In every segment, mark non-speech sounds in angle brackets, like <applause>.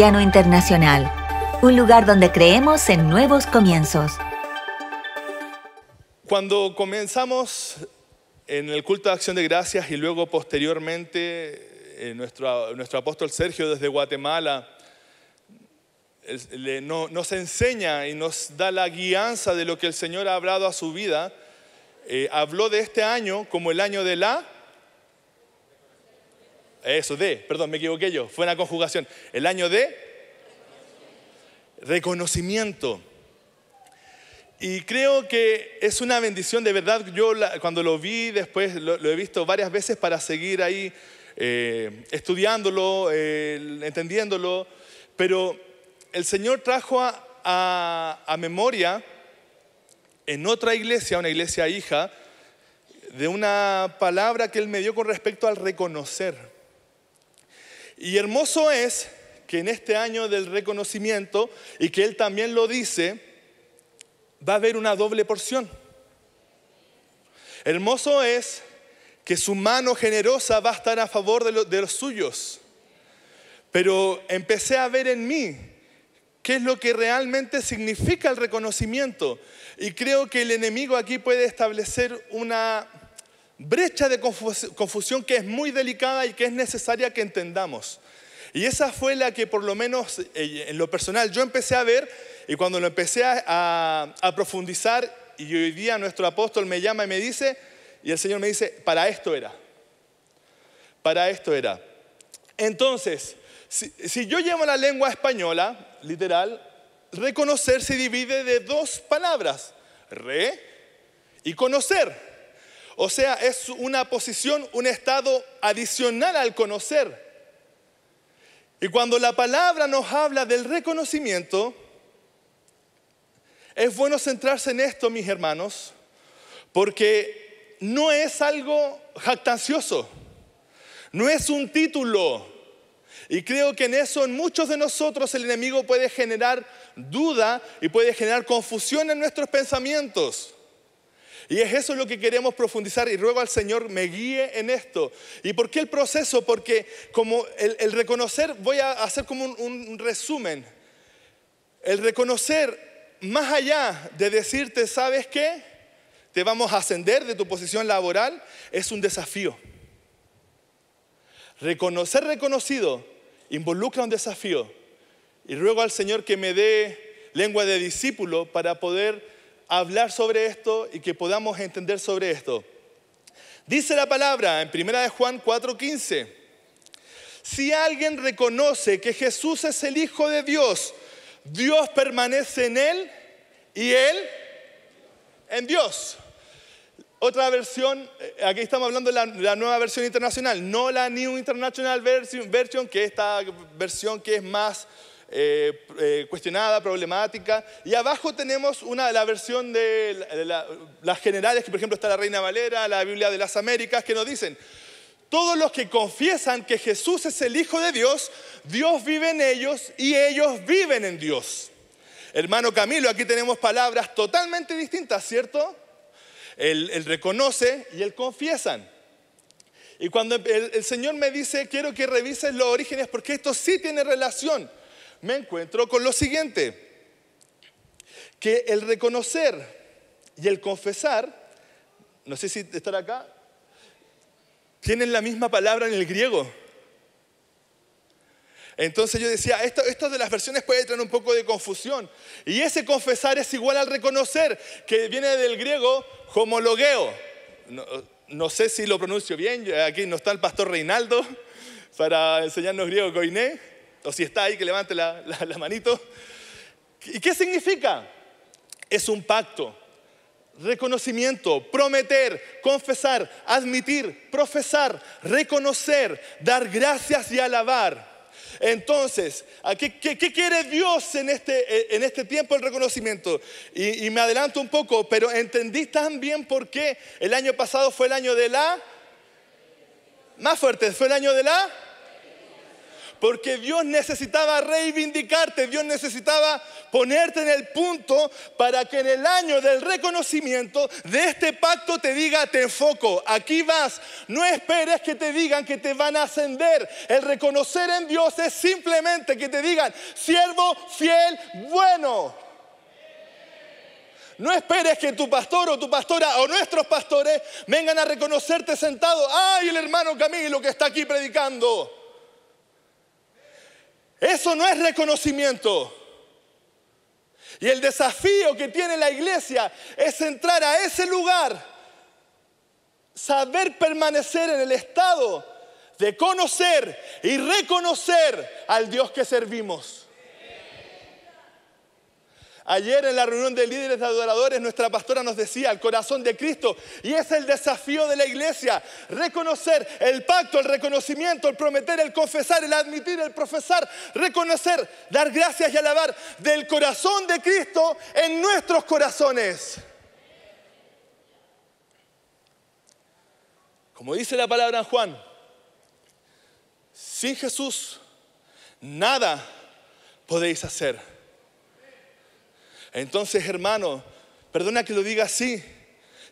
Internacional, un lugar donde creemos en nuevos comienzos. Cuando comenzamos en el culto de acción de gracias y luego posteriormente eh, nuestro, nuestro, apóstol Sergio desde Guatemala nos enseña y nos da la guianza de lo que el Señor ha hablado a su vida, eh, habló de este año como el año de la eso, de, perdón, me equivoqué yo, fue una conjugación. El año de reconocimiento. Y creo que es una bendición, de verdad, yo cuando lo vi después, lo, he visto varias veces para seguir ahí eh, estudiándolo, eh, entendiéndolo, pero el Señor trajo a memoria en otra iglesia, una iglesia hija, de una palabra que Él me dio con respecto al reconocer. Y hermoso es que en este año del reconocimiento, y que él también lo dice, va a haber una doble porción. Hermoso es que su mano generosa va a estar a favor de, de los suyos. Pero empecé a ver en mí qué es lo que realmente significa el reconocimiento. Y creo que el enemigo aquí puede establecer una brecha de confusión que es muy delicada y que es necesaria que entendamos. Y esa fue la que por lo menos eh, en lo personal yo empecé a ver y cuando lo empecé a, profundizar y hoy día nuestro apóstol me llama y me dice, y el Señor me dice, para esto era, para esto era. Entonces, si, si yo llevo la lengua española, literal, reconocer se divide de dos palabras, re y conocer. O sea, es una posición, un estado adicional al conocer. Y cuando la palabra nos habla del reconocimiento, es bueno centrarse en esto, mis hermanos, porque no es algo jactancioso, no es un título. Y creo que en eso, en muchos de nosotros, el enemigo puede generar duda y puede generar confusión en nuestros pensamientos. Y es eso lo que queremos profundizar y ruego al Señor me guíe en esto. ¿Y por qué el proceso? Porque como el, reconocer, voy a hacer como un, un resumen. El reconocer, más allá de decirte, ¿sabes qué? Te vamos a ascender de tu posición laboral, es un desafío. Reconocer reconocido involucra un desafío. Y ruego al Señor que me dé lengua de discípulo para poder hablar sobre esto y que podamos entender sobre esto. Dice la palabra en 1 de Juan 4:15. Si alguien reconoce que Jesús es el Hijo de Dios, Dios permanece en él y él en Dios. Otra versión, eh, aquí estamos hablando de la, nueva versión internacional, no la New International version, que que esta versión que es más eh, eh, cuestionada, problemática. Y abajo tenemos una, la versión de, de las generales, que por ejemplo está la Reina Valera, la Biblia de las Américas, que nos dicen, todos los que confiesan que Jesús es el Hijo de Dios, Dios vive en ellos y ellos viven en Dios. Hermano Camilo, aquí tenemos palabras totalmente distintas, ¿cierto? Él, reconoce y él confiesan. Y cuando el, el, Señor me dice, quiero que revises los orígenes porque esto sí tiene relación me encuentro con lo siguiente, que el reconocer y el confesar, no sé si estar acá, tienen la misma palabra en el griego. Entonces yo decía, esto, de las versiones puede traer un poco de confusión. Y ese confesar es igual al reconocer, que viene del griego homologueo. No, sé si lo pronuncio bien, aquí no está el pastor Reinaldo para enseñarnos griego coiné o si está ahí, que levante la, manito. ¿Y qué significa? Es un pacto, reconocimiento, prometer, confesar, admitir, profesar, reconocer, dar gracias y alabar. Entonces, ¿qué, qué, quiere Dios en este, este tiempo el reconocimiento? Y, me adelanto un poco, pero entendí también por qué el año pasado fue el año de la... Más fuerte, fue el año de la porque Dios necesitaba reivindicarte, Dios necesitaba ponerte en el punto para que en el año del reconocimiento de este pacto te diga, te enfoco, aquí vas, no esperes que te digan que te van a ascender, el reconocer en Dios es simplemente que te digan, siervo fiel, bueno. No esperes que tu pastor o tu pastora o nuestros pastores vengan a reconocerte sentado. ¡Ay, el hermano Camilo que está aquí predicando! Eso no es reconocimiento. Y el desafío que tiene la iglesia es entrar a ese lugar, saber permanecer en el estado de conocer y reconocer al Dios que servimos. Ayer en la reunión de líderes de adoradores, nuestra pastora nos decía el corazón de Cristo. Y es el desafío de la iglesia, reconocer el pacto, el reconocimiento, el prometer, el confesar, el admitir, el profesar, reconocer, dar gracias y alabar del corazón de Cristo en nuestros corazones. Como dice la palabra en Juan, sin Jesús nada podéis hacer. Entonces, hermano, perdona que lo diga así.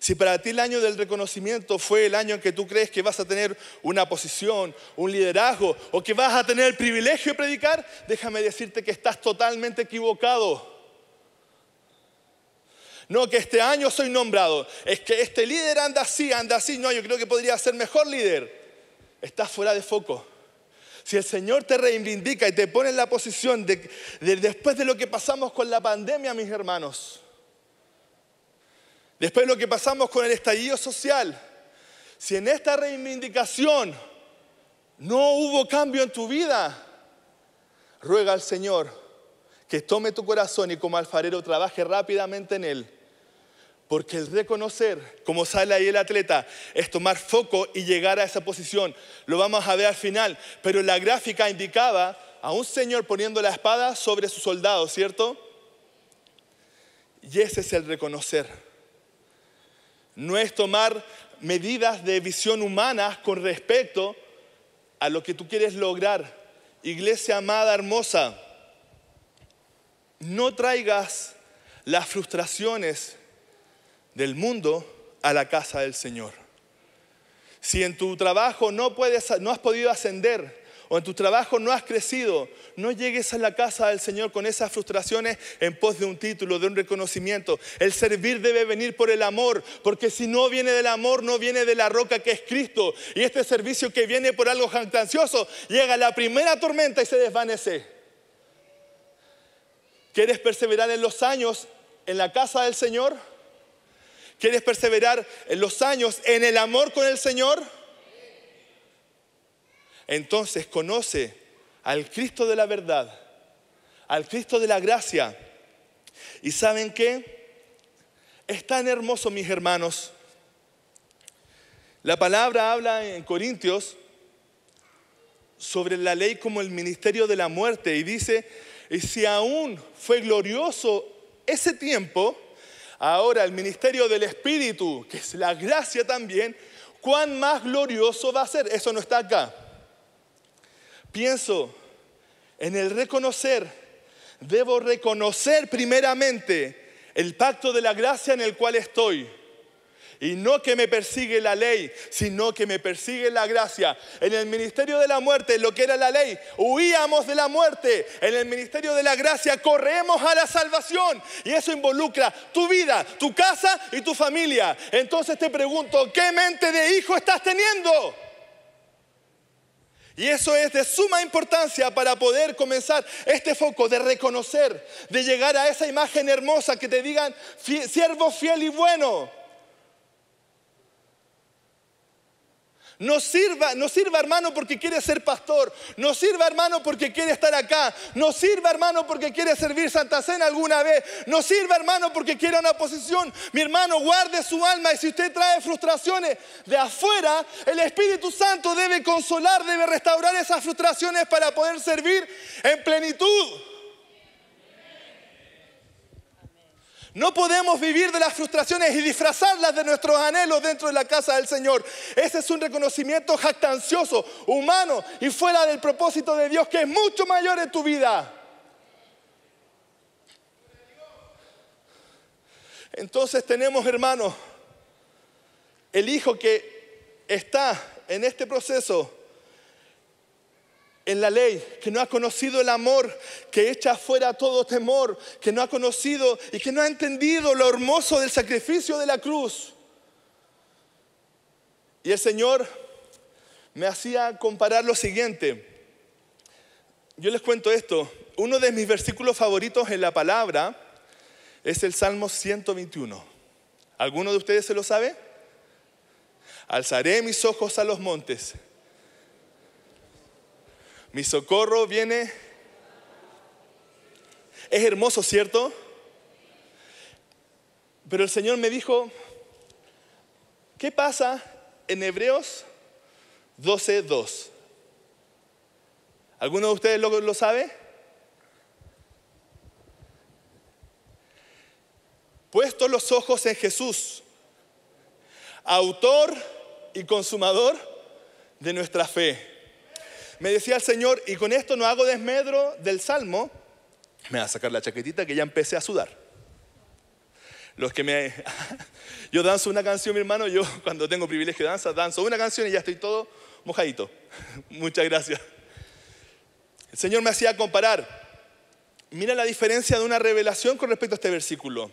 Si para ti el año del reconocimiento fue el año en que tú crees que vas a tener una posición, un liderazgo o que vas a tener el privilegio de predicar, déjame decirte que estás totalmente equivocado. No que este año soy nombrado, es que este líder anda así, anda así, no, yo creo que podría ser mejor líder. Estás fuera de foco. Si el Señor te reivindica y te pone en la posición de, después de lo que pasamos con la pandemia, mis hermanos, después de lo que pasamos con el estallido social, si en esta reivindicación no hubo cambio en tu vida, ruega al Señor que tome tu corazón y como alfarero trabaje rápidamente en él porque el reconocer, como sale ahí el atleta, es tomar foco y llegar a esa posición. Lo vamos a ver al final. Pero la gráfica indicaba a un señor poniendo la espada sobre su soldado, ¿cierto? Y ese es el reconocer. No es tomar medidas de visión humanas con respecto a lo que tú quieres lograr. Iglesia amada, hermosa, no traigas las frustraciones del mundo a la casa del Señor. Si en tu trabajo no, puedes, no has podido ascender o en tu trabajo no has crecido, no llegues a la casa del Señor con esas frustraciones en pos de un título, de un reconocimiento. El servir debe venir por el amor, porque si no viene del amor, no viene de la roca que es Cristo. Y este servicio que viene por algo jactancioso, llega la primera tormenta y se desvanece. ¿Quieres perseverar en los años en la casa del Señor? ¿Quieres perseverar en los años en el amor con el Señor? Entonces conoce al Cristo de la verdad, al Cristo de la gracia. ¿Y saben qué? Es tan hermoso, mis hermanos. La palabra habla en Corintios sobre la ley como el ministerio de la muerte y dice, y si aún fue glorioso ese tiempo, Ahora el ministerio del Espíritu, que es la gracia también, ¿cuán más glorioso va a ser? Eso no está acá. Pienso en el reconocer, debo reconocer primeramente el pacto de la gracia en el cual estoy. Y no que me persigue la ley, sino que me persigue la gracia. En el ministerio de la muerte, lo que era la ley, huíamos de la muerte. En el ministerio de la gracia, corremos a la salvación. Y eso involucra tu vida, tu casa y tu familia. Entonces te pregunto, ¿qué mente de hijo estás teniendo? Y eso es de suma importancia para poder comenzar este foco de reconocer, de llegar a esa imagen hermosa que te digan, siervo fiel y bueno. No sirva, no sirva hermano porque quiere ser pastor. No sirva hermano porque quiere estar acá. No sirva hermano porque quiere servir Santa Cena alguna vez. No sirva hermano porque quiere una posición. Mi hermano, guarde su alma y si usted trae frustraciones de afuera, el Espíritu Santo debe consolar, debe restaurar esas frustraciones para poder servir en plenitud. No podemos vivir de las frustraciones y disfrazarlas de nuestros anhelos dentro de la casa del Señor. Ese es un reconocimiento jactancioso, humano y fuera del propósito de Dios que es mucho mayor en tu vida. Entonces tenemos, hermano, el hijo que está en este proceso en la ley, que no ha conocido el amor, que echa fuera todo temor, que no ha conocido y que no ha entendido lo hermoso del sacrificio de la cruz. Y el Señor me hacía comparar lo siguiente. Yo les cuento esto. Uno de mis versículos favoritos en la palabra es el Salmo 121. ¿Alguno de ustedes se lo sabe? Alzaré mis ojos a los montes. Mi socorro viene. Es hermoso, ¿cierto? Pero el Señor me dijo, ¿qué pasa en Hebreos 12.2? ¿Alguno de ustedes lo, lo sabe? Puesto los ojos en Jesús, autor y consumador de nuestra fe me decía el Señor, y con esto no hago desmedro del salmo, me va a sacar la chaquetita que ya empecé a sudar. Los que me. <laughs> yo danzo una canción, mi hermano, yo <laughs> cuando tengo privilegio de danza, danzo una canción y ya estoy todo mojadito. <laughs> Muchas gracias. El Señor me hacía comparar. Mira la diferencia de una revelación con respecto a este versículo.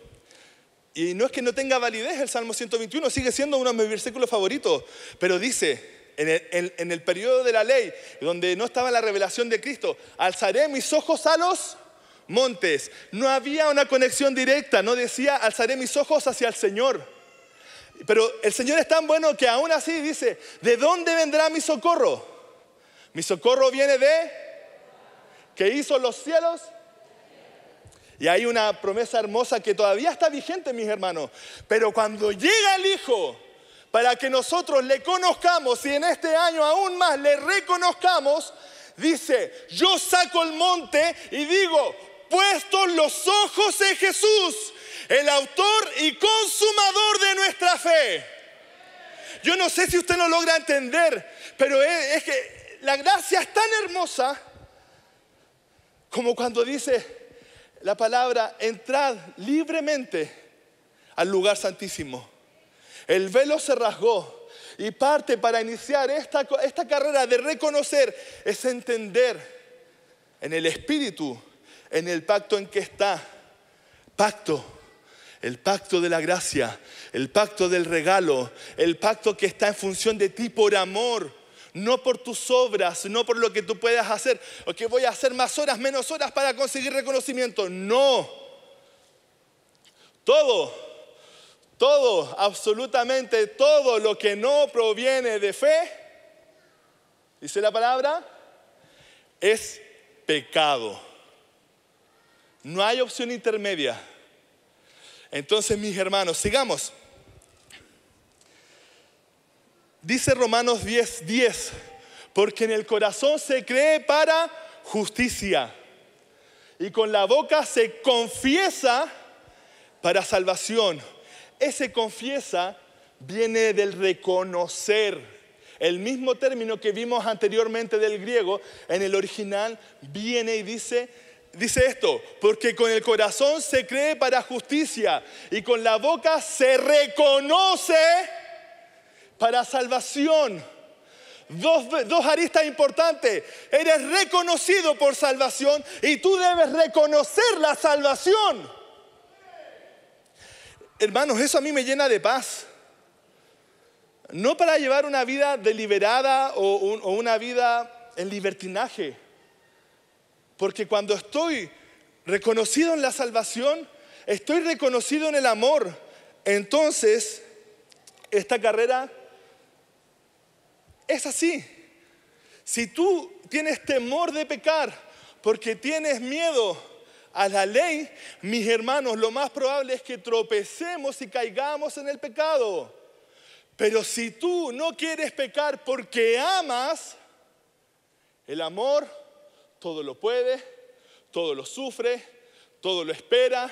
Y no es que no tenga validez el Salmo 121, sigue siendo uno de mis versículos favoritos, pero dice, en el, periodo de la ley, donde no estaba la revelación de Cristo, alzaré mis ojos a los montes. No había una conexión directa, no decía, alzaré mis ojos hacia el Señor. Pero el Señor es tan bueno que aún así dice, ¿de dónde vendrá mi socorro? Mi socorro viene de que hizo los cielos. Y hay una promesa hermosa que todavía está vigente, mis hermanos. Pero cuando llega el Hijo, para que nosotros le conozcamos y en este año aún más le reconozcamos, dice, yo saco el monte y digo, puestos los ojos en Jesús, el autor y consumador de nuestra fe. Yo no sé si usted lo logra entender, pero es, es que la gracia es tan hermosa como cuando dice la palabra, entrad libremente al lugar santísimo. El velo se rasgó y parte para iniciar esta, esta carrera de reconocer es entender en el espíritu, en el pacto en que está. Pacto, el pacto de la gracia, el pacto del regalo, el pacto que está en función de ti por amor no por tus obras, no por lo que tú puedas hacer, o que voy a hacer más horas, menos horas para conseguir reconocimiento. No. Todo todo, absolutamente todo lo que no proviene de fe, dice la palabra, es pecado. No hay opción intermedia. Entonces, mis hermanos, sigamos. Dice Romanos 10, 10, porque en el corazón se cree para justicia y con la boca se confiesa para salvación. Ese confiesa viene del reconocer. El mismo término que vimos anteriormente del griego, en el original viene y dice, dice esto, porque con el corazón se cree para justicia y con la boca se reconoce para salvación. Dos, dos aristas importantes. Eres reconocido por salvación y tú debes reconocer la salvación. Hermanos, eso a mí me llena de paz. No para llevar una vida deliberada o, una vida en libertinaje. Porque cuando estoy reconocido en la salvación, estoy reconocido en el amor. Entonces, esta carrera es así. Si tú tienes temor de pecar porque tienes miedo a la ley, mis hermanos, lo más probable es que tropecemos y caigamos en el pecado. Pero si tú no quieres pecar porque amas, el amor todo lo puede, todo lo sufre, todo lo espera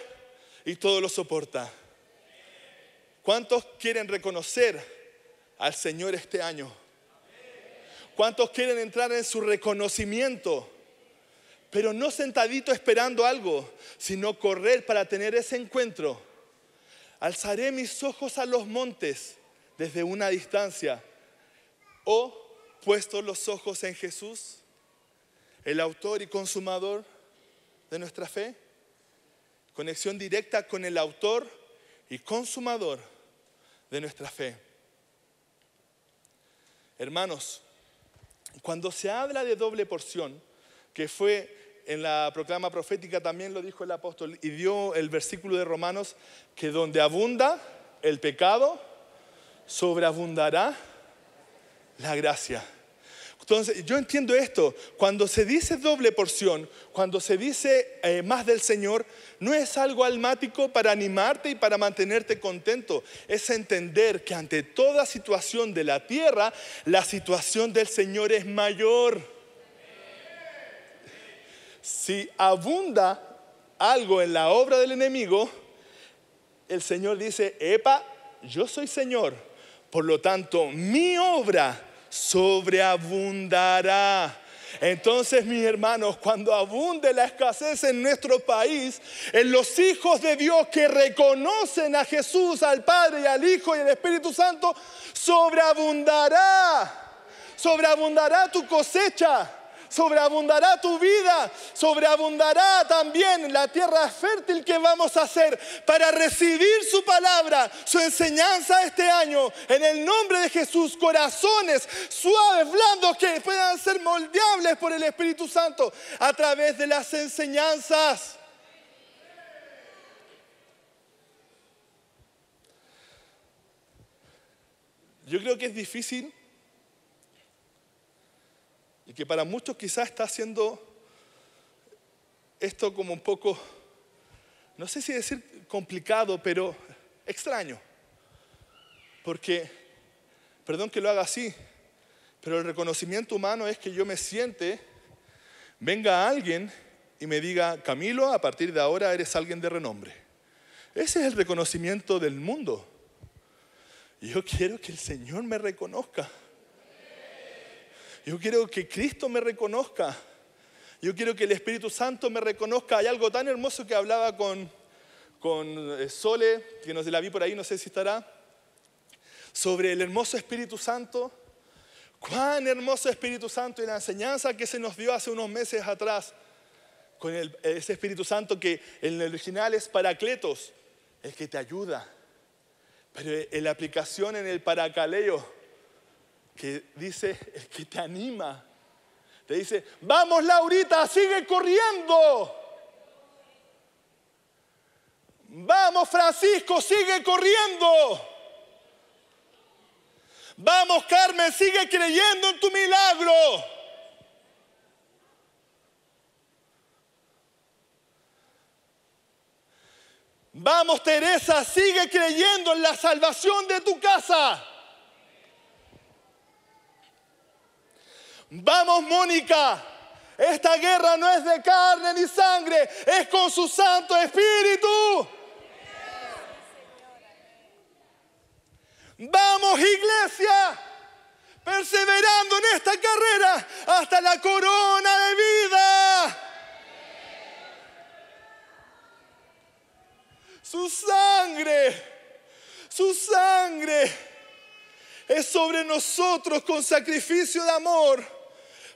y todo lo soporta. ¿Cuántos quieren reconocer al Señor este año? ¿Cuántos quieren entrar en su reconocimiento? pero no sentadito esperando algo, sino correr para tener ese encuentro. Alzaré mis ojos a los montes desde una distancia. O, oh, puesto los ojos en Jesús, el autor y consumador de nuestra fe, conexión directa con el autor y consumador de nuestra fe. Hermanos, cuando se habla de doble porción, que fue en la proclama profética también lo dijo el apóstol y dio el versículo de Romanos, que donde abunda el pecado, sobreabundará la gracia. Entonces, yo entiendo esto. Cuando se dice doble porción, cuando se dice eh, más del Señor, no es algo almático para animarte y para mantenerte contento. Es entender que ante toda situación de la tierra, la situación del Señor es mayor si abunda algo en la obra del enemigo, el Señor dice, epa, yo soy Señor, por lo tanto mi obra sobreabundará. Entonces, mis hermanos, cuando abunde la escasez en nuestro país, en los hijos de Dios que reconocen a Jesús, al Padre, y al Hijo y al Espíritu Santo, sobreabundará, sobreabundará tu cosecha sobreabundará tu vida, sobreabundará también la tierra fértil que vamos a hacer para recibir su palabra, su enseñanza este año. En el nombre de Jesús, corazones suaves, blandos, que puedan ser moldeables por el Espíritu Santo a través de las enseñanzas. Yo creo que es difícil que para muchos quizás está haciendo esto como un poco, no sé si decir complicado, pero extraño. Porque, perdón que lo haga así, pero el reconocimiento humano es que yo me siente, venga alguien y me diga, Camilo, a partir de ahora eres alguien de renombre. Ese es el reconocimiento del mundo. Yo quiero que el Señor me reconozca. Yo quiero que Cristo me reconozca. Yo quiero que el Espíritu Santo me reconozca. Hay algo tan hermoso que hablaba con, con eh, Sole, que nos la vi por ahí, no sé si estará, sobre el hermoso Espíritu Santo. Cuán hermoso Espíritu Santo y la enseñanza que se nos dio hace unos meses atrás con ese Espíritu Santo que en el original es paracletos, el que te ayuda. Pero en eh, la aplicación en el paracaleo que dice, el que te anima, te dice, vamos Laurita, sigue corriendo. Vamos Francisco, sigue corriendo. Vamos Carmen, sigue creyendo en tu milagro. Vamos Teresa, sigue creyendo en la salvación de tu casa. Vamos, Mónica. Esta guerra no es de carne ni sangre, es con su Santo Espíritu. Vamos, iglesia, perseverando en esta carrera hasta la corona de vida. Su sangre, su sangre es sobre nosotros con sacrificio de amor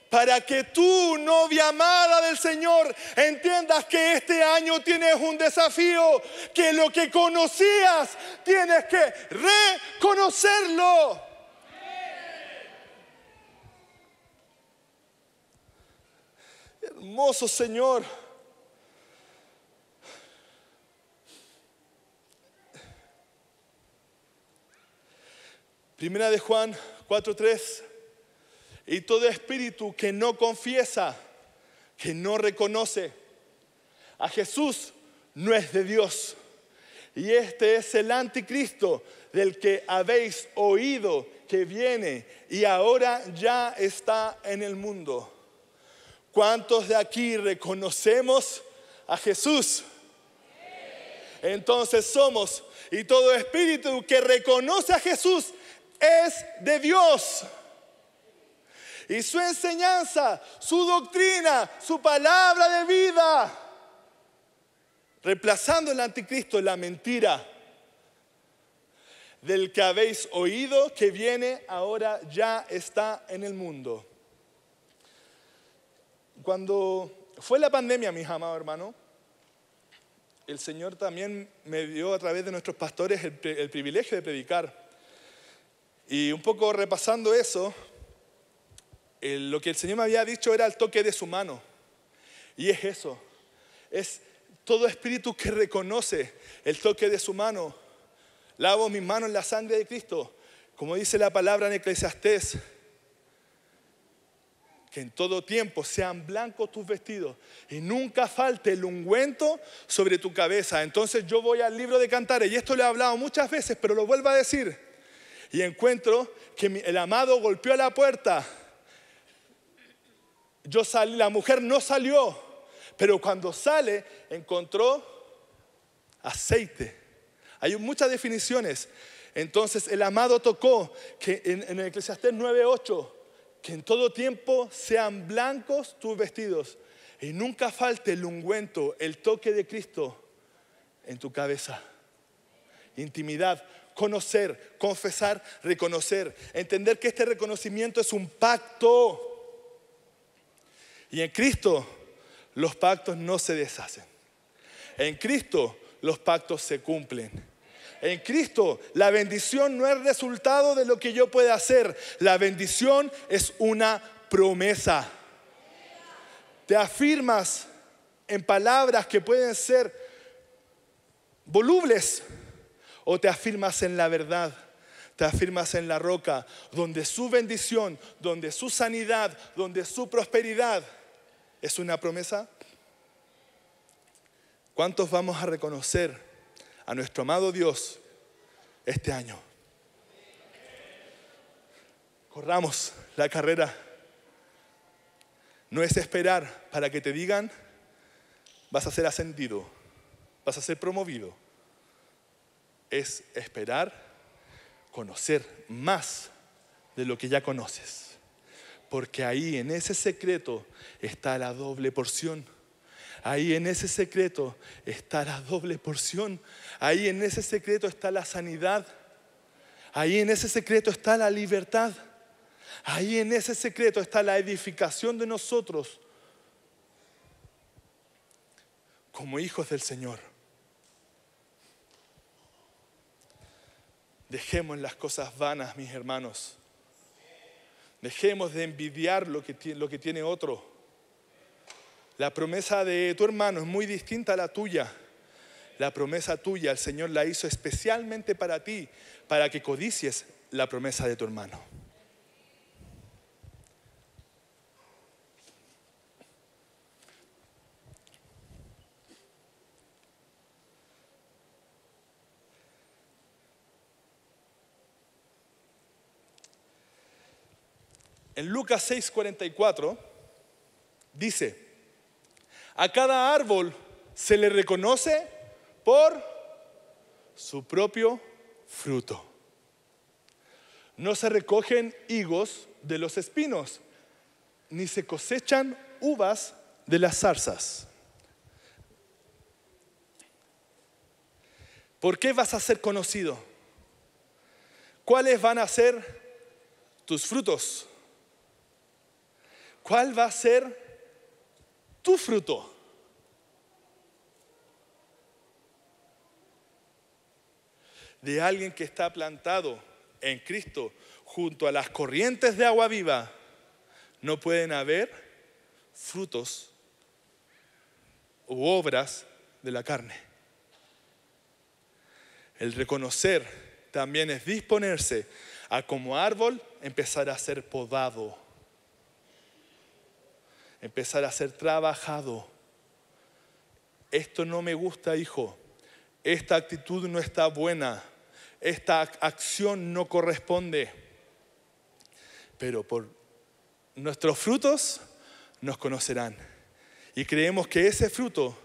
para que tú, novia amada del Señor, entiendas que este año tienes un desafío, que lo que conocías tienes que reconocerlo. Hermoso Señor. Primera de Juan 4:3 y todo espíritu que no confiesa, que no reconoce a Jesús, no es de Dios. Y este es el anticristo del que habéis oído que viene y ahora ya está en el mundo. ¿Cuántos de aquí reconocemos a Jesús? Entonces somos y todo espíritu que reconoce a Jesús es de Dios. Y su enseñanza, su doctrina, su palabra de vida. Reemplazando el anticristo, la mentira del que habéis oído que viene, ahora ya está en el mundo. Cuando fue la pandemia, mis amados hermanos, el Señor también me dio a través de nuestros pastores el, el privilegio de predicar. Y un poco repasando eso, lo que el Señor me había dicho era el toque de su mano. Y es eso. Es todo espíritu que reconoce el toque de su mano. Lavo mis manos en la sangre de Cristo. Como dice la palabra en Eclesiastés, que en todo tiempo sean blancos tus vestidos y nunca falte el ungüento sobre tu cabeza. Entonces yo voy al libro de Cantares, y esto lo he hablado muchas veces, pero lo vuelvo a decir, y encuentro que el amado golpeó a la puerta yo salí, la mujer no salió, pero cuando sale encontró aceite. Hay muchas definiciones. Entonces el amado tocó que en, en Eclesiastés 9:8 que en todo tiempo sean blancos tus vestidos y nunca falte el ungüento, el toque de Cristo en tu cabeza. Intimidad, conocer, confesar, reconocer, entender que este reconocimiento es un pacto y en Cristo los pactos no se deshacen. En Cristo los pactos se cumplen. En Cristo la bendición no es resultado de lo que yo pueda hacer. La bendición es una promesa. Te afirmas en palabras que pueden ser volubles o te afirmas en la verdad te afirmas en la roca, donde su bendición, donde su sanidad, donde su prosperidad ¿Es una promesa? ¿Cuántos vamos a reconocer a nuestro amado Dios este año? Corramos la carrera. No es esperar para que te digan, vas a ser ascendido, vas a ser promovido. Es esperar conocer más de lo que ya conoces. Porque ahí en ese secreto está la doble porción. Ahí en ese secreto está la doble porción. Ahí en ese secreto está la sanidad. Ahí en ese secreto está la libertad. Ahí en ese secreto está la edificación de nosotros como hijos del Señor. Dejemos las cosas vanas, mis hermanos. Dejemos de envidiar lo que, tiene, otro. La promesa de tu hermano es muy distinta a la tuya. La promesa tuya el Señor la hizo especialmente para ti, para que codicies la promesa de tu hermano. En Lucas 6:44 dice, a cada árbol se le reconoce por su propio fruto. No se recogen higos de los espinos, ni se cosechan uvas de las zarzas. ¿Por qué vas a ser conocido? ¿Cuáles van a ser tus frutos? ¿Cuál va a ser tu fruto? De alguien que está plantado en Cristo junto a las corrientes de agua viva, no pueden haber frutos u obras de la carne. El reconocer también es disponerse a como árbol empezar a ser podado empezar a ser trabajado. Esto no me gusta, hijo. Esta actitud no está buena. Esta acción no corresponde. Pero por nuestros frutos nos conocerán. Y creemos que ese fruto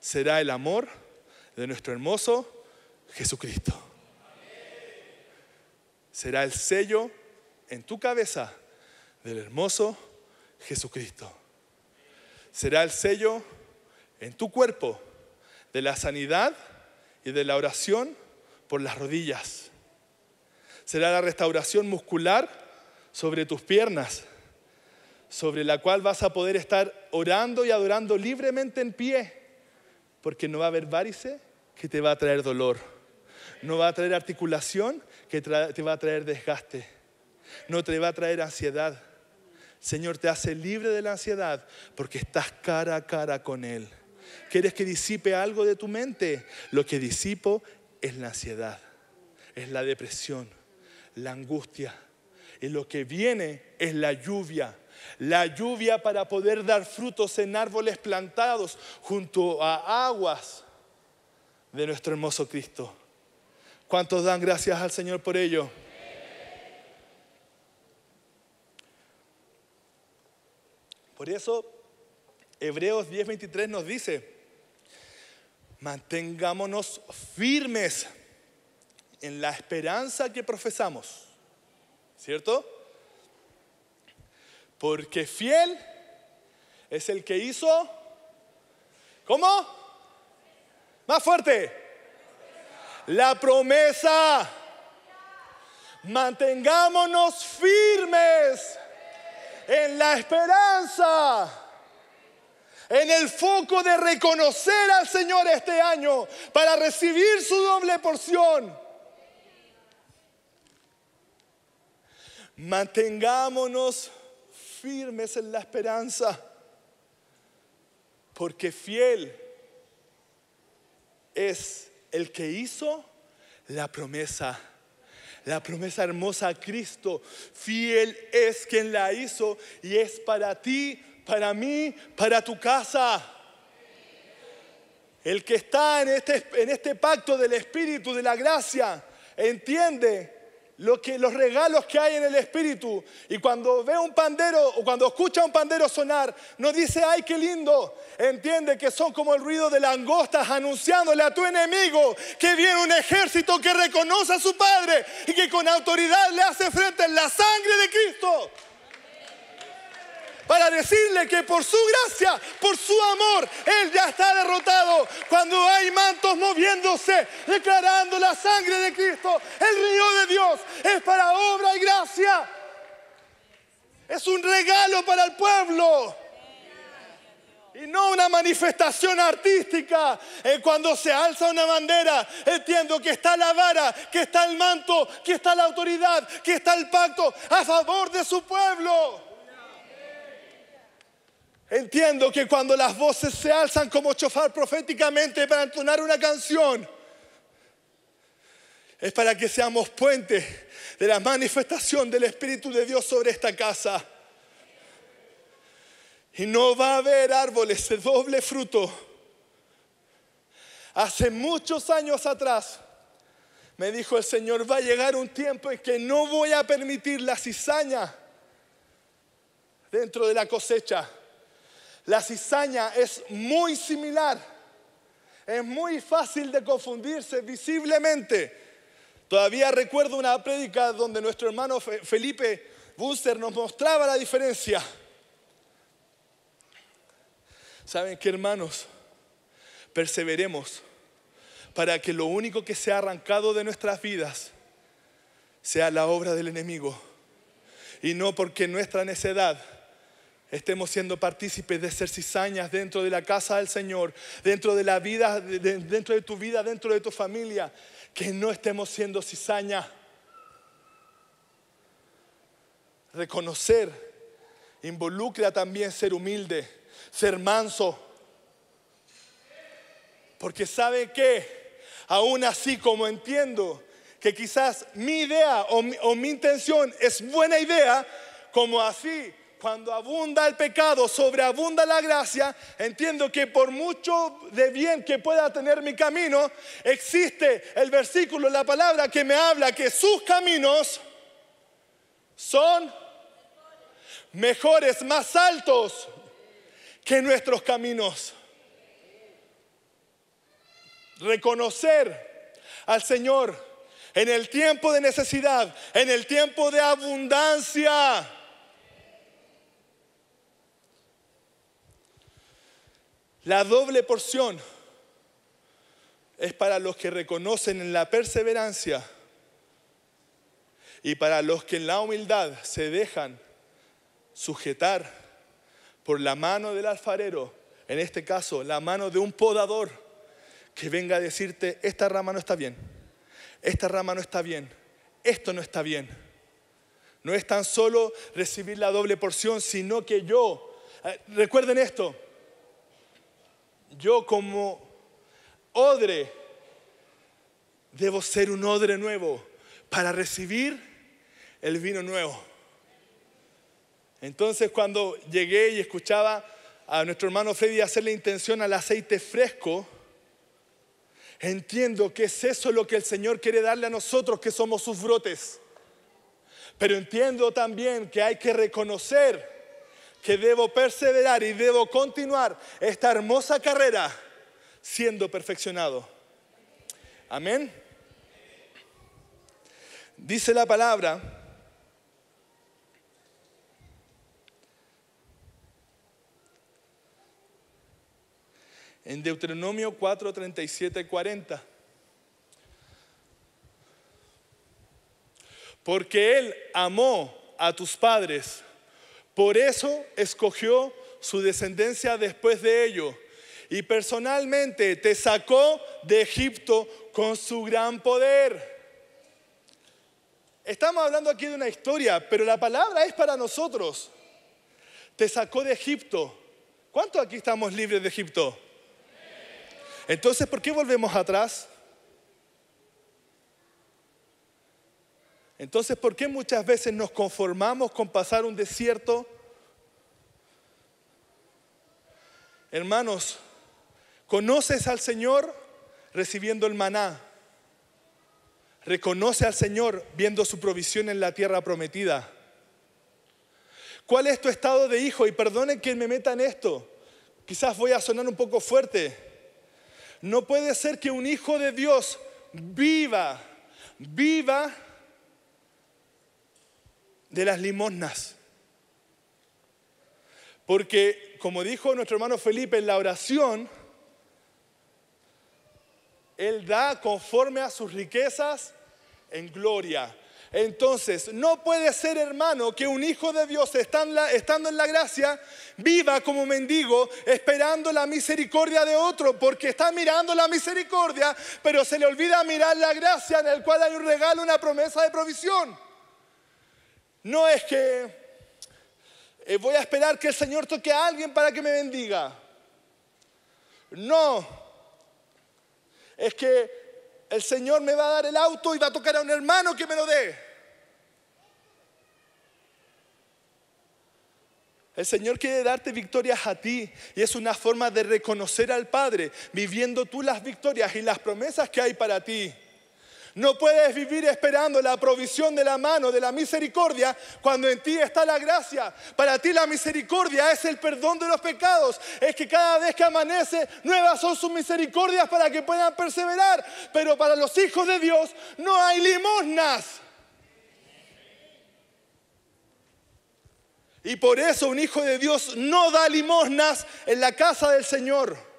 será el amor de nuestro hermoso Jesucristo. Será el sello en tu cabeza del hermoso Jesucristo será el sello en tu cuerpo de la sanidad y de la oración por las rodillas. Será la restauración muscular sobre tus piernas, sobre la cual vas a poder estar orando y adorando libremente en pie, porque no va a haber varice que te va a traer dolor, no va a traer articulación que te va a traer desgaste, no te va a traer ansiedad Señor, te hace libre de la ansiedad porque estás cara a cara con Él. ¿Quieres que disipe algo de tu mente? Lo que disipo es la ansiedad, es la depresión, la angustia. Y lo que viene es la lluvia. La lluvia para poder dar frutos en árboles plantados junto a aguas de nuestro hermoso Cristo. ¿Cuántos dan gracias al Señor por ello? Por eso Hebreos 10:23 nos dice, mantengámonos firmes en la esperanza que profesamos, ¿cierto? Porque fiel es el que hizo, ¿cómo? Más fuerte, la promesa. Mantengámonos firmes en la esperanza en el foco de reconocer al Señor este año para recibir su doble porción. Mantengámonos firmes en la esperanza, porque fiel es el que hizo la promesa la promesa hermosa a Cristo, fiel es quien la hizo y es para ti, para mí, para tu casa. El que está en este, en este pacto del Espíritu, de la gracia, entiende que, los regalos que hay en el Espíritu. Y cuando ve un pandero o cuando escucha un pandero sonar, no dice, ay, qué lindo. Entiende que son como el ruido de langostas anunciándole a tu enemigo que viene un ejército que reconoce a su Padre y que con autoridad le hace frente en la sangre de Cristo para decirle que por su gracia, por su amor, Él ya está derrotado. Cuando hay mantos moviéndose, declarando la sangre de Cristo, el río de Dios es para obra y gracia. Es un regalo para el pueblo. Y no una manifestación artística. Eh, cuando se alza una bandera, entiendo que está la vara, que está el manto, que está la autoridad, que está el pacto a favor de su pueblo. Entiendo que cuando las voces se alzan como chofar proféticamente para entonar una canción, es para que seamos puentes de la manifestación del Espíritu de Dios sobre esta casa. Y no va a haber árboles de doble fruto. Hace muchos años atrás me dijo el Señor, va a llegar un tiempo en que no voy a permitir la cizaña dentro de la cosecha la cizaña es muy similar. Es muy fácil de confundirse visiblemente. Todavía recuerdo una prédica donde nuestro hermano Felipe Busser nos mostraba la diferencia. ¿Saben qué, hermanos? Perseveremos para que lo único que sea arrancado de nuestras vidas sea la obra del enemigo y no porque nuestra necedad estemos siendo partícipes de ser cizañas dentro de la casa del Señor, dentro de la vida, dentro de tu vida, dentro de tu familia, que no estemos siendo cizañas. Reconocer involucra también ser humilde, ser manso, porque sabe que, aún así como entiendo que quizás mi idea o mi intención es buena idea, como así cuando abunda el pecado, sobreabunda la gracia, entiendo que por mucho de bien que pueda tener mi camino, existe el versículo, la palabra que me habla que sus caminos son mejores, más altos que nuestros caminos. Reconocer al Señor en el tiempo de necesidad, en el tiempo de abundancia La doble porción es para los que reconocen en la perseverancia y para los que en la humildad se dejan sujetar por la mano del alfarero, en este caso la mano de un podador, que venga a decirte, esta rama no está bien, esta rama no está bien, esto no está bien. No es tan solo recibir la doble porción, sino que yo, eh, recuerden esto, yo como odre, debo ser un odre nuevo para recibir el vino nuevo. Entonces cuando llegué y escuchaba a nuestro hermano Freddy hacerle intención al aceite fresco, entiendo que es eso lo que el Señor quiere darle a nosotros, que somos sus brotes. Pero entiendo también que hay que reconocer que debo perseverar y debo continuar esta hermosa carrera siendo perfeccionado. Amén. Dice la palabra en Deuteronomio 4, 37, 40. Porque Él amó a tus padres por eso escogió su descendencia después de ello. Y personalmente te sacó de Egipto con su gran poder. Estamos hablando aquí de una historia, pero la palabra es para nosotros. Te sacó de Egipto. ¿Cuántos aquí estamos libres de Egipto? Entonces, ¿por qué volvemos atrás? Entonces, ¿por qué muchas veces nos conformamos con pasar un desierto? Hermanos, conoces al Señor recibiendo el maná. Reconoce al Señor viendo su provisión en la tierra prometida. ¿Cuál es tu estado de hijo? Y perdonen que me meta en esto. Quizás voy a sonar un poco fuerte. No puede ser que un hijo de Dios viva, viva de las limosnas. Porque, como dijo nuestro hermano Felipe en la oración, Él da conforme a sus riquezas en gloria. Entonces, no puede ser, hermano, que un hijo de Dios, estando en la gracia, viva como mendigo, esperando la misericordia de otro, porque está mirando la misericordia, pero se le olvida mirar la gracia en el cual hay un regalo, una promesa de provisión. No es que eh, voy a esperar que el Señor toque a alguien para que me bendiga. No, es que el Señor me va a dar el auto y va a tocar a un hermano que me lo dé. El Señor quiere darte victorias a ti y es una forma de reconocer al Padre, viviendo tú las victorias y las promesas que hay para ti. No puedes vivir esperando la provisión de la mano de la misericordia cuando en ti está la gracia. Para ti la misericordia es el perdón de los pecados. Es que cada vez que amanece, nuevas son sus misericordias para que puedan perseverar. Pero para los hijos de Dios no hay limosnas. Y por eso un hijo de Dios no da limosnas en la casa del Señor.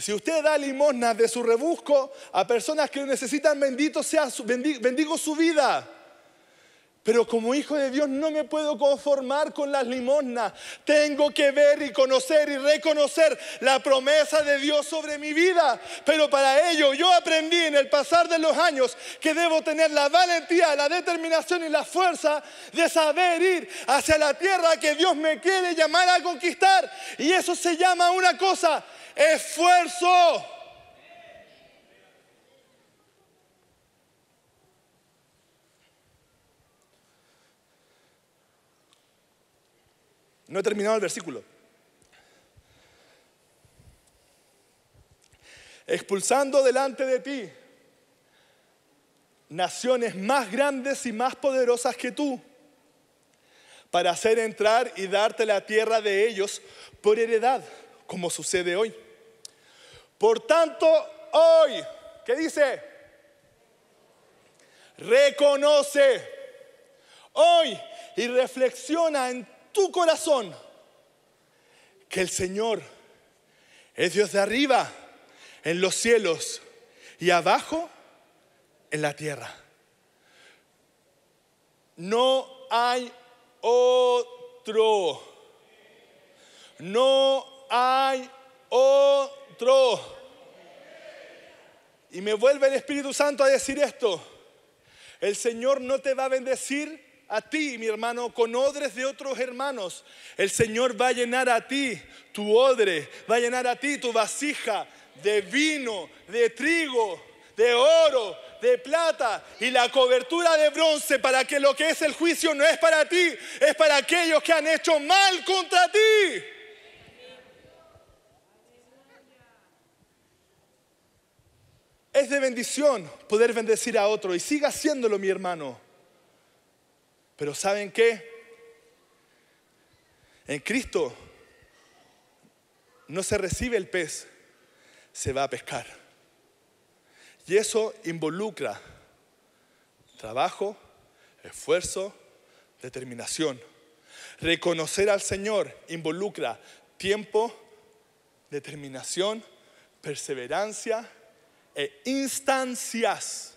Si usted da limosnas de su rebusco a personas que lo necesitan, bendito sea bendigo su vida. Pero como hijo de Dios no me puedo conformar con las limosnas. Tengo que ver y conocer y reconocer la promesa de Dios sobre mi vida. Pero para ello yo aprendí en el pasar de los años que debo tener la valentía, la determinación y la fuerza de saber ir hacia la tierra que Dios me quiere llamar a conquistar. Y eso se llama una cosa, esfuerzo. No he terminado el versículo. Expulsando delante de ti naciones más grandes y más poderosas que tú, para hacer entrar y darte la tierra de ellos por heredad, como sucede hoy. Por tanto, hoy, ¿qué dice? Reconoce hoy y reflexiona en tu corazón que el Señor es Dios de arriba, en los cielos y abajo, en la tierra. No hay otro. No hay otro. Y me vuelve el Espíritu Santo a decir esto. El Señor no te va a bendecir a ti, mi hermano, con odres de otros hermanos. El Señor va a llenar a ti tu odre, va a llenar a ti tu vasija de vino, de trigo, de oro, de plata y la cobertura de bronce para que lo que es el juicio no es para ti, es para aquellos que han hecho mal contra ti. Es de bendición poder bendecir a otro y siga haciéndolo, mi hermano. Pero ¿saben qué? En Cristo no se recibe el pez, se va a pescar. Y eso involucra trabajo, esfuerzo, determinación. Reconocer al Señor involucra tiempo, determinación, perseverancia e instancias.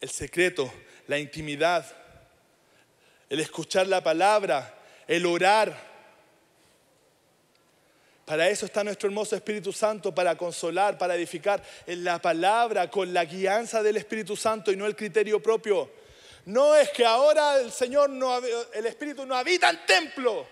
el secreto, la intimidad, el escuchar la palabra, el orar. Para eso está nuestro hermoso Espíritu Santo, para consolar, para edificar en la palabra, con la guianza del Espíritu Santo y no el criterio propio. No es que ahora el Señor no, el Espíritu no habita en templo.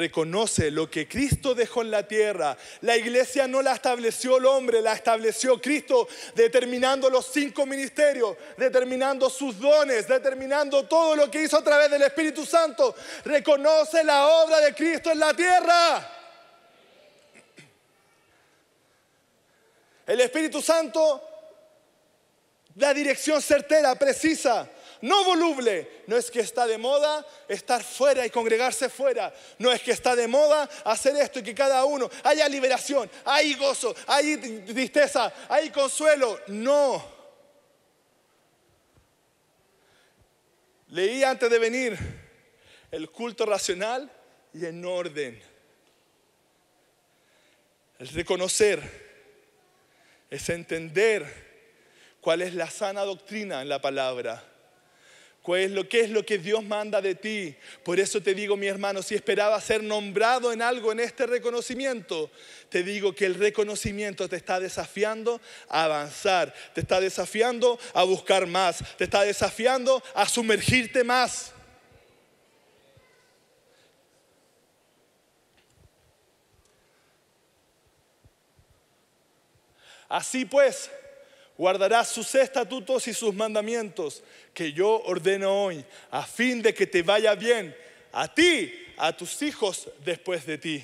Reconoce lo que Cristo dejó en la tierra. La iglesia no la estableció el hombre, la estableció Cristo, determinando los cinco ministerios, determinando sus dones, determinando todo lo que hizo a través del Espíritu Santo. Reconoce la obra de Cristo en la tierra. El Espíritu Santo da dirección certera, precisa no voluble. No es que está de moda estar fuera y congregarse fuera. No es que está de moda hacer esto y que cada uno haya liberación, hay gozo, hay tristeza, hay consuelo. No. Leí antes de venir el culto racional y en orden. El reconocer es entender cuál es la sana doctrina en la palabra. ¿Qué lo que es lo que Dios manda de ti. Por eso te digo, mi hermano, si esperaba ser nombrado en algo en este reconocimiento, te digo que el reconocimiento te está desafiando a avanzar, te está desafiando a buscar más, te está desafiando a sumergirte más. Así pues, guardarás sus estatutos y sus mandamientos que yo ordeno hoy, a fin de que te vaya bien a ti, a tus hijos después de ti.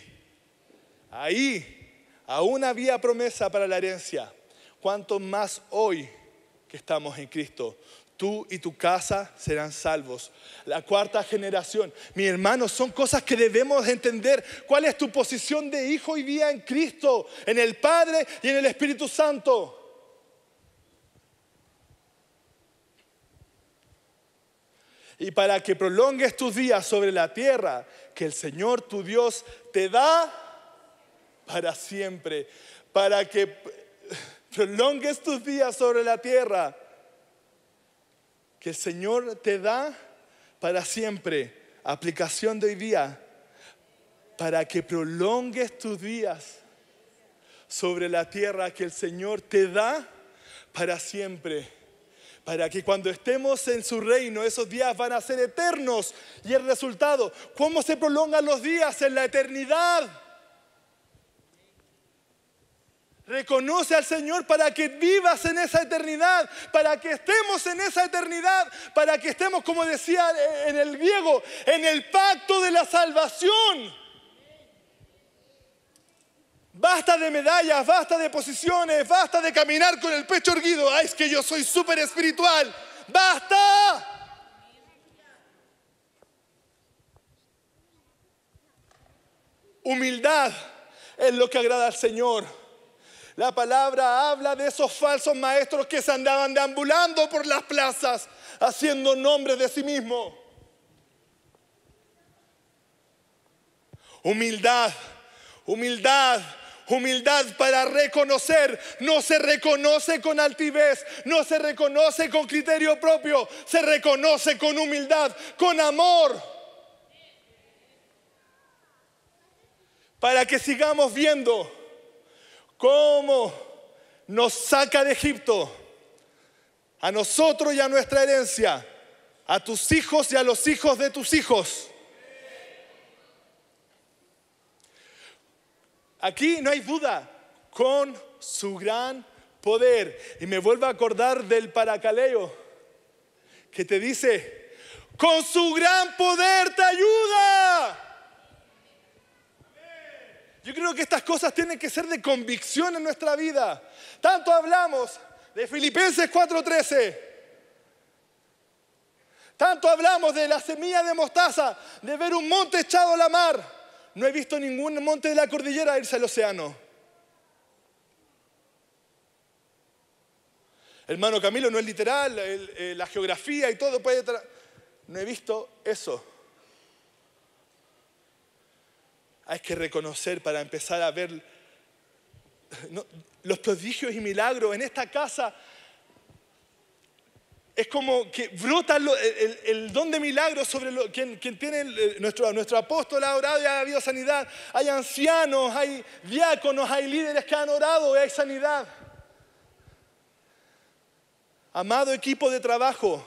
Ahí aún había promesa para la herencia, cuanto más hoy que estamos en Cristo. Tú y tu casa serán salvos. La cuarta generación. Mi hermano, son cosas que debemos entender. ¿Cuál es tu posición de hijo y día en Cristo, en el Padre y en el Espíritu Santo? y para que prolongues tus días sobre la tierra que el Señor tu Dios te da para siempre, para que prolongues tus días sobre la tierra que el Señor te da para siempre. Aplicación de hoy día, para que prolongues tus días sobre la tierra que el Señor te da para siempre para que cuando estemos en su reino esos días van a ser eternos. Y el resultado, ¿cómo se prolongan los días en la eternidad? Reconoce al Señor para que vivas en esa eternidad, para que estemos en esa eternidad, para que estemos, como decía eh, en el griego, en el pacto de la salvación. Basta de medallas, basta de posiciones, basta de caminar con el pecho erguido. Ay, ah, es que yo soy súper espiritual. ¡Basta! Humildad es lo que agrada al Señor. La palabra habla de esos falsos maestros que se andaban deambulando por las plazas, haciendo nombre de sí mismo. Humildad, humildad Humildad para reconocer. No se reconoce con altivez, no se reconoce con criterio propio, se reconoce con humildad, con amor. para que sigamos viendo cómo nos saca de Egipto a nosotros y a nuestra herencia, a tus hijos y a los hijos de tus hijos. Aquí no hay duda, con su gran poder. Y me vuelvo a acordar del paracaleo que te dice, con su gran poder te ayuda. Yo creo que estas cosas tienen que ser de convicción en nuestra vida. Tanto hablamos de Filipenses 4:13. Tanto hablamos de la semilla de mostaza, de ver un monte echado a la mar no he visto ningún monte de la cordillera irse al océano. Hermano Camilo, no es literal, eh, la geografía y todo puede... No he visto eso. Hay que reconocer para empezar a ver los prodigios y milagros en esta casa es como que brota el, don de milagro sobre quien, tiene nuestro, nuestro apóstol ha orado y ha habido sanidad. Hay ancianos, hay diáconos, hay líderes que han orado y hay sanidad. Amado equipo de trabajo,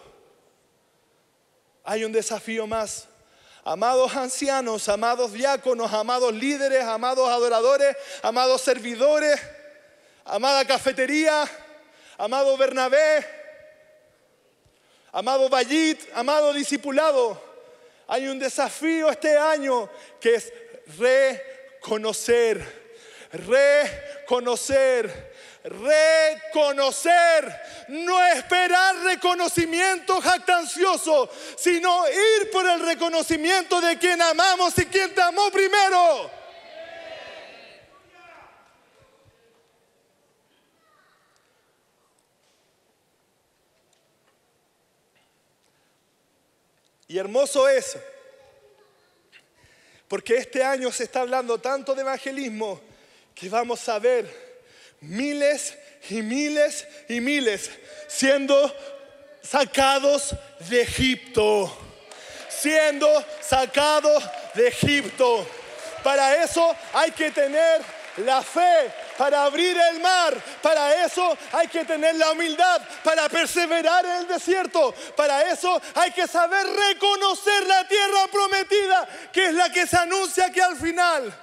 hay un desafío más. Amados ancianos, amados diáconos, amados líderes, amados adoradores, amados servidores, amada cafetería, amado Bernabé Amado Bayit, amado discipulado, hay un desafío este año que es reconocer, reconocer, reconocer, no esperar reconocimiento jactancioso, sino ir por el reconocimiento de quien amamos y quien te amó primero. Y hermoso es, porque este año se está hablando tanto de evangelismo que vamos a ver miles y miles y miles siendo sacados de Egipto, siendo sacados de Egipto. Para eso hay que tener la fe para abrir el mar. Para eso hay que tener la humildad, para perseverar en el desierto. Para eso hay que saber reconocer la tierra prometida, que es la que se anuncia que al final,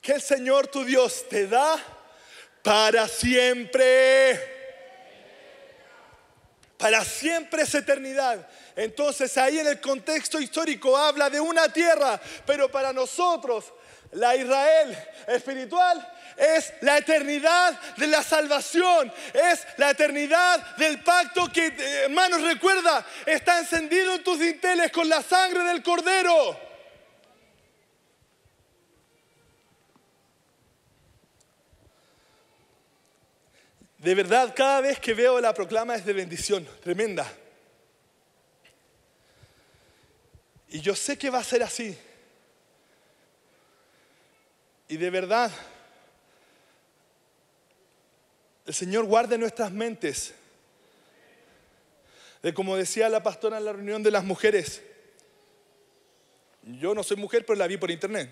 que el Señor tu Dios te da para siempre. Para siempre es eternidad. Entonces ahí en el contexto histórico habla de una tierra, pero para nosotros la Israel espiritual es la eternidad de la salvación, es la eternidad del pacto que, hermanos, recuerda, está encendido en tus dinteles con la sangre del cordero. De verdad, cada vez que veo la proclama es de bendición, tremenda. Y yo sé que va a ser así. Y de verdad, el Señor guarde nuestras mentes. De como decía la pastora en la reunión de las mujeres, yo no soy mujer, pero la vi por internet.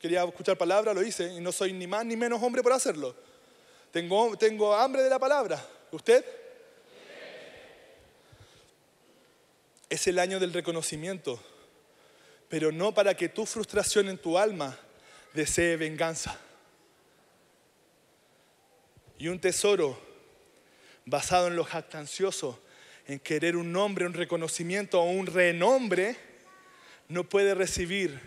Quería escuchar palabra, lo hice, y no soy ni más ni menos hombre por hacerlo. Tengo, tengo hambre de la palabra. ¿Usted? Es el año del reconocimiento, pero no para que tu frustración en tu alma desee venganza. Y un tesoro basado en lo jactancioso, en querer un nombre, un reconocimiento o un renombre, no puede recibir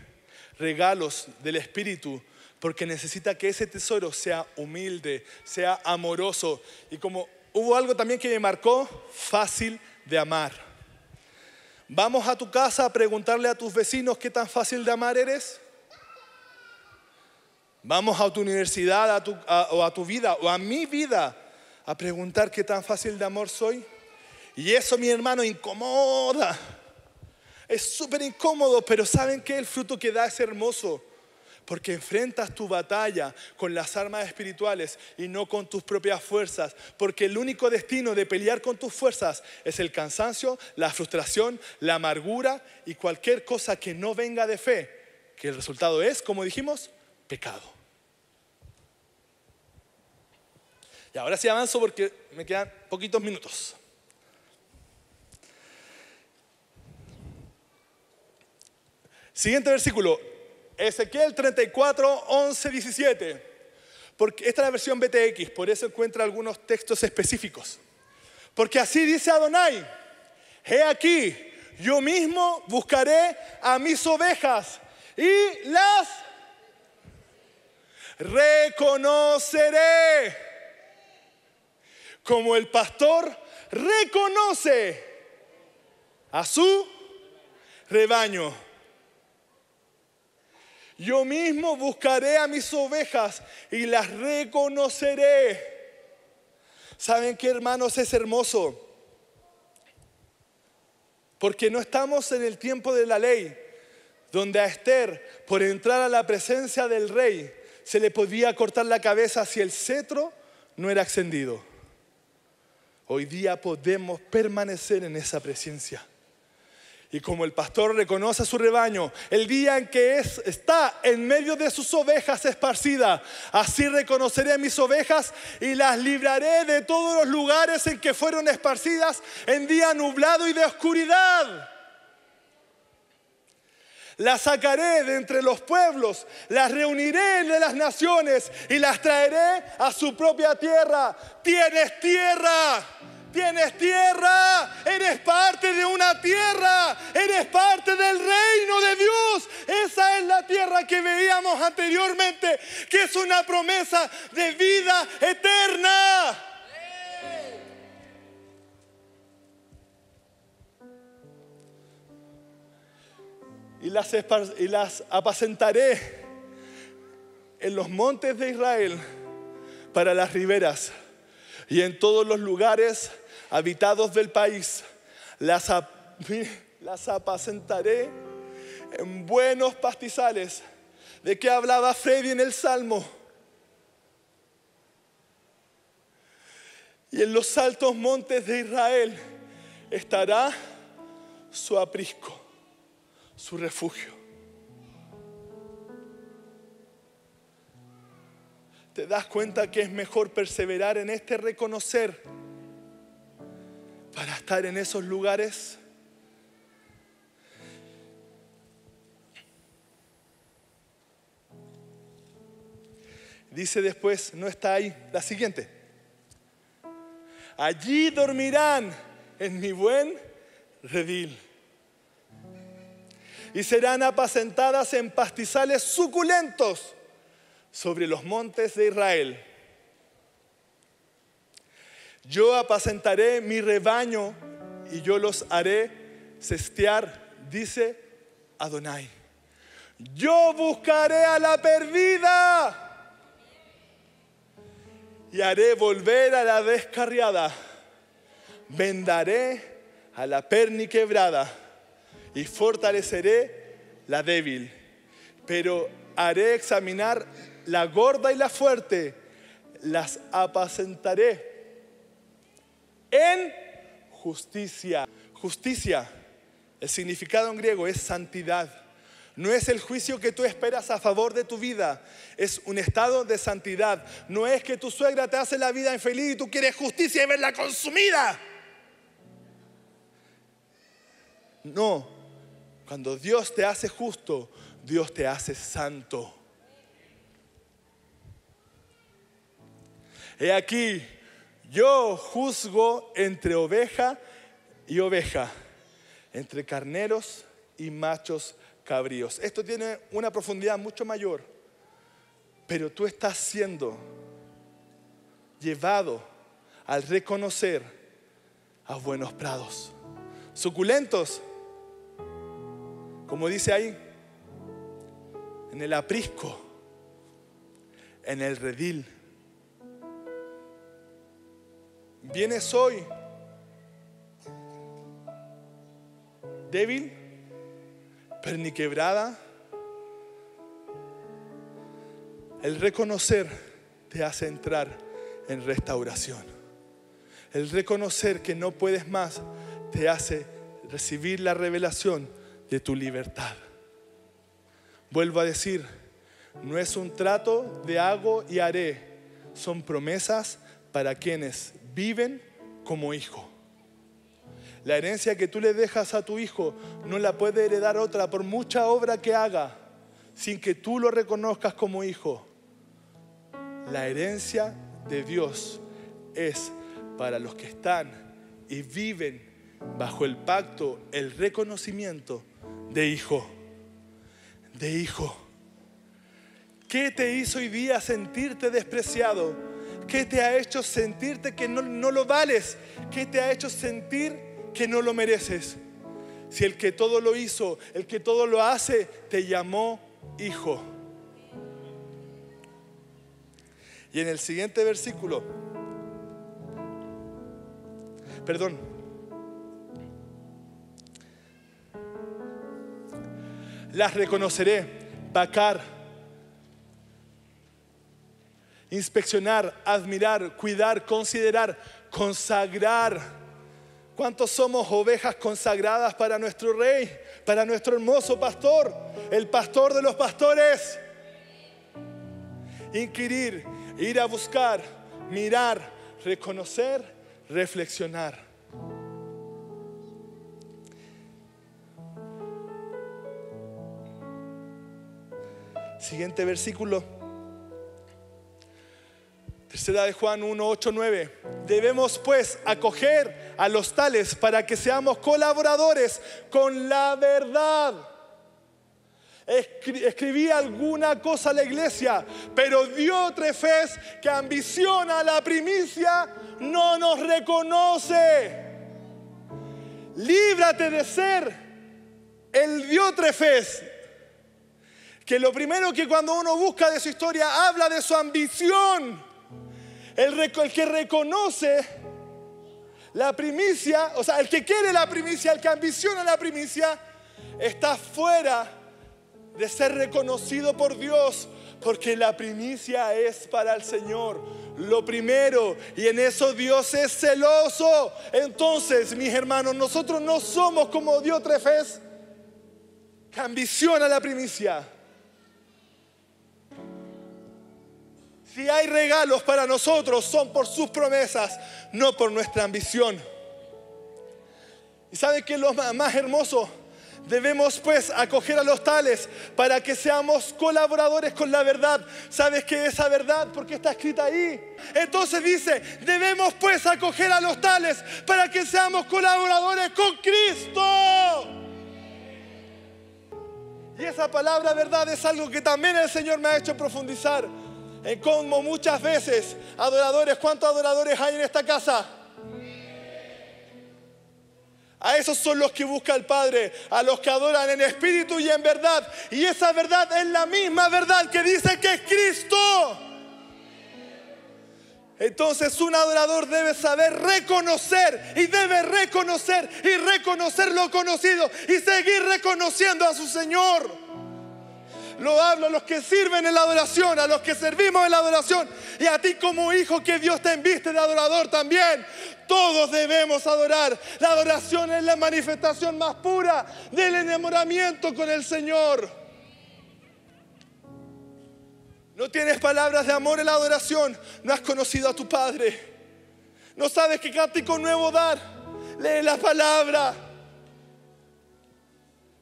regalos del Espíritu porque necesita que ese tesoro sea humilde, sea amoroso. Y como hubo algo también que me marcó, fácil de amar. Vamos a tu casa a preguntarle a tus vecinos qué tan fácil de amar eres. Vamos a tu universidad a tu, o a tu vida o a mi vida a preguntar qué tan fácil de amor soy. Y eso, mi hermano, incomoda. Es súper incómodo, pero ¿saben qué? El fruto que da es hermoso. Porque enfrentas tu batalla con las armas espirituales y no con tus propias fuerzas. Porque el único destino de pelear con tus fuerzas es el cansancio, la frustración, la amargura y cualquier cosa que no venga de fe. Que el resultado es, como dijimos, pecado. ahora sí avanzo porque me quedan poquitos minutos. Siguiente versículo, Ezequiel 34, 11, 17. Porque esta es la versión BTX, por eso encuentra algunos textos específicos. Porque así dice Adonai, he aquí, yo mismo buscaré a mis ovejas y las reconoceré como el pastor reconoce a su rebaño. Yo mismo buscaré a mis ovejas y las reconoceré. ¿Saben qué, hermanos? Es hermoso. Porque no estamos en el tiempo de la ley, donde a Esther, por entrar a la presencia del rey, se le podía cortar la cabeza si el cetro no era extendido hoy día podemos permanecer en esa presencia. Y como el pastor reconoce a su rebaño, el día en que es, está en medio de sus ovejas esparcidas, así reconoceré a mis ovejas y las libraré de todos los lugares en que fueron esparcidas en día nublado y de oscuridad. Las sacaré de entre los pueblos, las reuniré de las naciones y las traeré a su propia tierra. Tienes tierra. Tienes tierra, eres parte de una tierra, eres parte del reino de Dios. Esa es la tierra que veíamos anteriormente, que es una promesa de vida eterna. Y las, y las apacentaré en los montes de Israel para las riberas y en todos los lugares habitados del país. Las, <laughs> las apacentaré en buenos pastizales. ¿De qué hablaba Freddy en el Salmo? Y en los altos montes de Israel estará su aprisco, su refugio. te das cuenta que es mejor perseverar en este reconocer para estar en esos lugares. Dice después, no está ahí, la siguiente. Allí dormirán en mi buen redil. Y serán apacentadas en pastizales suculentos sobre los montes de Israel. Yo apacentaré mi rebaño y yo los haré cestear, dice Adonai. Yo buscaré a la perdida y haré volver a la descarriada. Vendaré a la perni quebrada y fortaleceré la débil. Pero haré examinar la gorda y la fuerte, las apacentaré en justicia. Justicia, el significado en griego es santidad. No es el juicio que tú esperas a favor de tu vida, es un estado de santidad. No es que tu suegra te hace la vida infeliz y tú quieres justicia y verla consumida. No, cuando Dios te hace justo, Dios te hace santo. He aquí, yo juzgo entre oveja y oveja, entre carneros y machos cabríos. Esto tiene una profundidad mucho mayor, pero tú estás siendo llevado al reconocer a buenos prados, suculentos, como dice ahí, en el aprisco, en el redil Vienes hoy débil, perniquebrada. El reconocer te hace entrar en restauración. El reconocer que no puedes más te hace recibir la revelación de tu libertad. Vuelvo a decir, no es un trato de hago y haré, son promesas para quienes viven como hijo. La herencia que tú le dejas a tu hijo no la puede heredar otra por mucha obra que haga sin que tú lo reconozcas como hijo. La herencia de Dios es para los que están y viven bajo el pacto, el reconocimiento de hijo, de hijo. ¿Qué te hizo hoy día sentirte despreciado? ¿Qué te ha hecho sentirte que no, lo vales? ¿Qué te ha hecho sentir que no lo mereces? Si el que todo lo hizo, el que todo lo hace, te llamó hijo. Y en el siguiente versículo, perdón, las reconoceré, Bacar inspeccionar, admirar, cuidar, considerar, consagrar. ¿Cuántos somos ovejas consagradas para nuestro rey, para nuestro hermoso pastor, el pastor de los pastores? Inquirir, ir a buscar, mirar, reconocer, reflexionar. Siguiente versículo Tercera de Juan 1, 8, 9. Debemos pues acoger a los tales para que seamos colaboradores con la verdad. escribí alguna cosa a la iglesia, pero diotrefes que ambiciona la primicia, no nos reconoce. Líbrate de ser el Diótrefes, que lo primero que cuando uno busca de su historia habla de su ambición el, que reconoce la primicia, o sea, el que quiere la primicia, el que ambiciona la primicia, está fuera de ser reconocido por Dios, porque la primicia es para el Señor. Lo primero, y en eso Dios es celoso. Entonces, mis hermanos, nosotros no somos como Dios que ambiciona la primicia. Si hay regalos para nosotros, son por sus promesas, no por nuestra ambición. ¿Y saben qué es lo más hermoso? Debemos pues acoger a los tales para que seamos colaboradores con la verdad. ¿Sabes qué es esa verdad? Porque está escrita ahí. Entonces dice, debemos pues acoger a los tales para que seamos colaboradores con Cristo. Y esa palabra verdad es algo que también el Señor me ha hecho profundizar. En eh, como muchas veces, adoradores, ¿cuántos adoradores hay en esta casa? A esos son los que busca el Padre, a los que adoran en espíritu y en verdad. Y esa verdad es la misma verdad que dice que es Cristo. Entonces un adorador debe saber reconocer y debe reconocer y reconocer lo conocido y seguir reconociendo a su Señor lo hablo a los que sirven en la adoración, a los que servimos en la adoración y a ti como hijo que Dios te enviste de adorador también. Todos debemos adorar. La adoración es la manifestación más pura del enamoramiento con el Señor. No tienes palabras de amor en la adoración. No has conocido a tu Padre. No sabes qué cántico nuevo dar. Lee la palabra.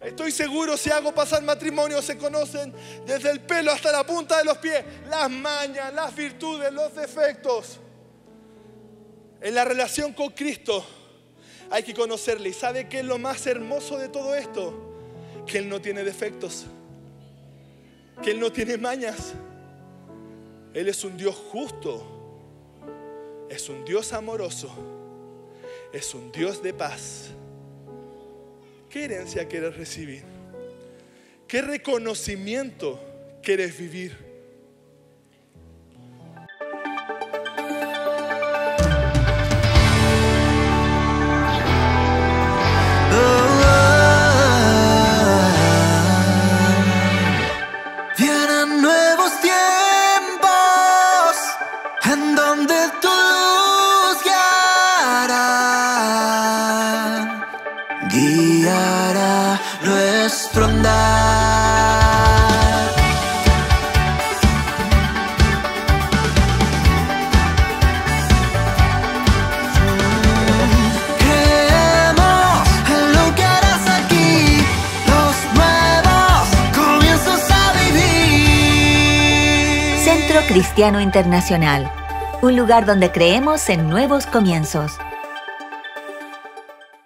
Estoy seguro si hago pasar matrimonio, se conocen desde el pelo hasta la punta de los pies, las mañas, las virtudes, los defectos. En la relación con Cristo hay que conocerle. ¿Y sabe qué es lo más hermoso de todo esto? Que Él no tiene defectos, que Él no tiene mañas. Él es un Dios justo, es un Dios amoroso, es un Dios de paz ¿Qué herencia quieres recibir? ¿Qué reconocimiento quieres vivir? Internacional, un lugar donde creemos en nuevos comienzos.